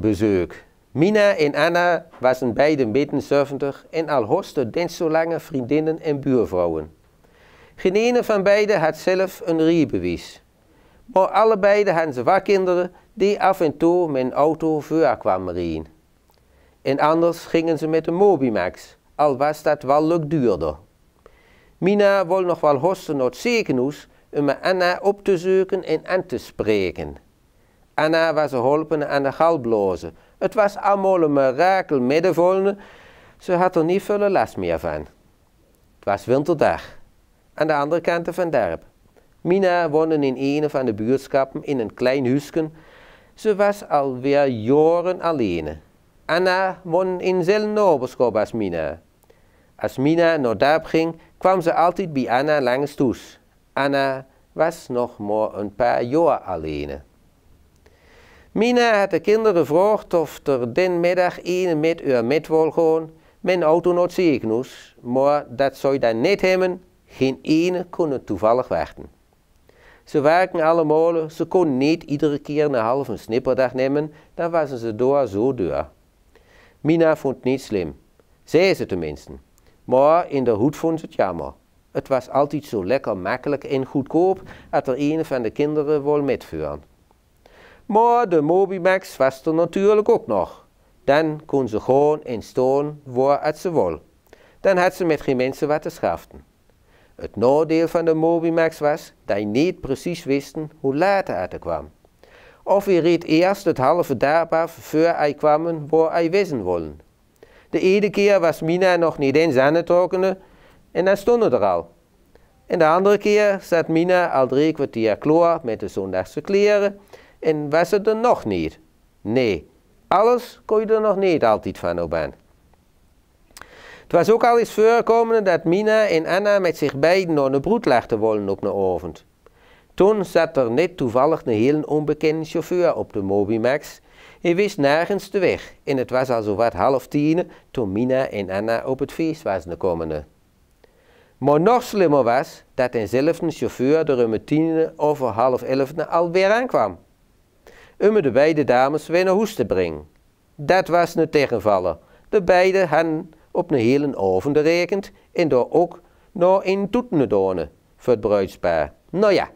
bezoek. Mina en Anna waren beide midden 70 en al hosten den zo lange vriendinnen en buurvrouwen. Geen ene van beiden had zelf een rijbewijs. Maar allebei hadden ze wat kinderen die af en toe met een auto voor kwamen rijden. En anders gingen ze met een Mobimax, al was dat wel leuk duurder. Mina wil nog wel Horsten naar het om om Anna op te zoeken en aan te spreken. Anna was geholpen aan de galblozen. Het was allemaal een mirakel middenvolgende. Ze had er niet veel last meer van. Het was winterdag. Aan de andere kant van het Mina woonde in een van de buurtschappen in een klein huisken. Ze was alweer jaren alleen. Anna woonde in zelden noberschap als Mina. Als Mina naar Darp ging, kwam ze altijd bij Anna langs toe. Anna was nog maar een paar jaren alleen. Mina had de kinderen gevraagd of er den middag een met uur met wil gaan. Mijn auto zie ik maar dat zou je dan niet hebben. Geen ene kon het toevallig wachten. Ze werken allemaal, ze konden niet iedere keer een halve snipperdag nemen, dan was ze door zo duur. Mina vond het niet slim, zei ze tenminste. Maar in de hoed vond ze het jammer. Het was altijd zo lekker makkelijk en goedkoop dat er een van de kinderen wil metvuren. Maar de Mobimax was er natuurlijk ook nog. Dan kon ze gewoon in waar het ze wil. Dan had ze met geen mensen wat te schaften. Het nadeel van de Mobimax was dat je niet precies wisten hoe laat hij er kwam. Of je reed eerst het halve dag af voor hij kwam waar hij wissen wilde. De ene keer was Mina nog niet eens aangetrokken en dan stond het er al. En de andere keer zat Mina al drie kwartier kloor met de zondagse kleren en was het er nog niet? Nee, alles kon je er nog niet altijd van op aan. Het was ook al eens voorgekomen dat Mina en Anna met zich beiden naar de broed lachten wollen op een avond. Toen zat er net toevallig een heel onbekende chauffeur op de Mobimax. Hij wist nergens de weg en het was al zo wat half tien toen Mina en Anna op het feest waren gekomen. Maar nog slimmer was dat dezelfde chauffeur er om tien over half elf nou alweer aankwam om de beide dames weer naar huis te brengen. Dat was een tegenvallen. De beide hadden op een hele avond rekend en door ook nog in toetene donen voor het bruidspaar. Nou ja,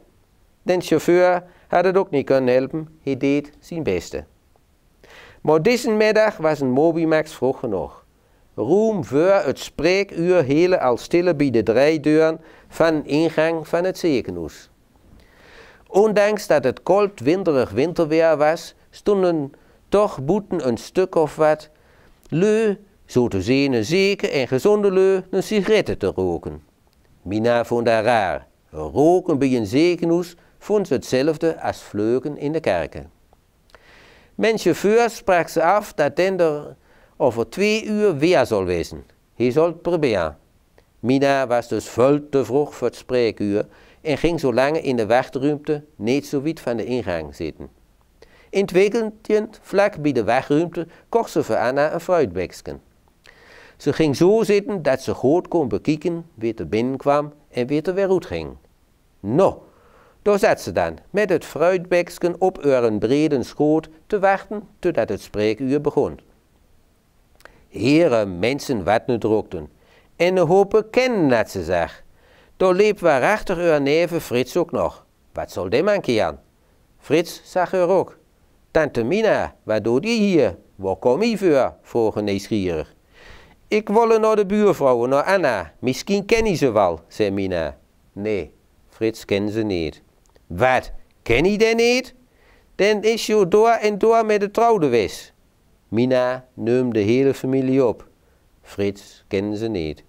de chauffeur had het ook niet kunnen helpen, hij deed zijn beste. Maar deze middag was een Mobimax vroeg genoeg. Roem voor het spreekuur hele al stille bij de drie van de ingang van het ziekenhuis. Ondanks dat het koud winderig winterweer was, stonden toch boeten een stuk of wat leu, zo te zien een zeker en gezonde leu, een sigaretten te roken. Mina vond dat raar. Roken bij een zekenoes vond ze hetzelfde als vleuken in de kerken. Mijn chauffeur sprak ze af dat Dender over twee uur weer zal wezen. Hij zal het proberen. Mina was dus veel te vroeg voor het spreekuur en ging zolang in de wachtruimte niet zo wit van de ingang zitten. In het vlak bij de wachtruimte, kocht ze voor Anna een fruitbeksken. Ze ging zo zitten dat ze goed kon bekijken wie er binnenkwam en wie er weer uit ging. Nou, daar zat ze dan, met het fruitbeksken op haar brede schoot, te wachten totdat het spreekuur begon. Heren mensen wat nu drukten, en de hopen kennen dat ze zag. Zo liep we rechter neven Frits ook nog. Wat zal die man aan? Frits zag haar ook. Tante Mina, wat doet die hier? Waar kom je voor? vroeg een nieuwsgierig. Ik wil naar de buurvrouw, naar Anna. Misschien ken ze wel, zei Mina. Nee, Frits kent ze niet. Wat, ken je die niet? Dan is je door en door met de trouwde wis. Mina noemde de hele familie op. Frits kent ze niet.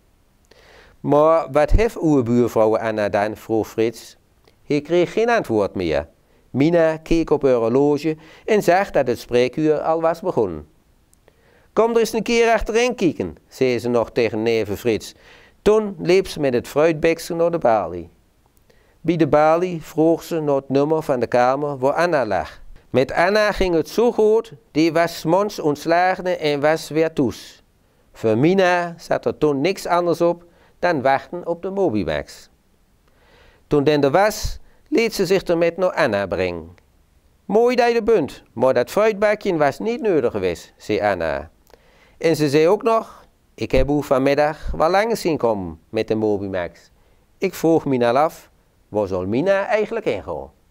Maar wat heeft uw buurvrouw Anna dan? vroeg Frits. Hij kreeg geen antwoord meer. Mina keek op haar horloge en zag dat het spreekuur al was begonnen. Kom er eens een keer achterin kijken, zei ze nog tegen neven Frits. Toen liep ze met het fruitbeksel naar de balie. Bij de balie vroeg ze naar het nummer van de kamer waar Anna lag. Met Anna ging het zo goed, die was mons ontslagen en was weer toes. Voor Mina zat er toen niks anders op dan wachten op de Mobimax. Toen den was, liet ze zich ermee naar Anna brengen. Mooi dat je bunt, maar dat fruitbakje was niet nodig geweest, zei Anna. En ze zei ook nog, ik heb u vanmiddag wel langer zien komen met de Mobimax. Ik vroeg al af, waar zal Mina eigenlijk heen gaan?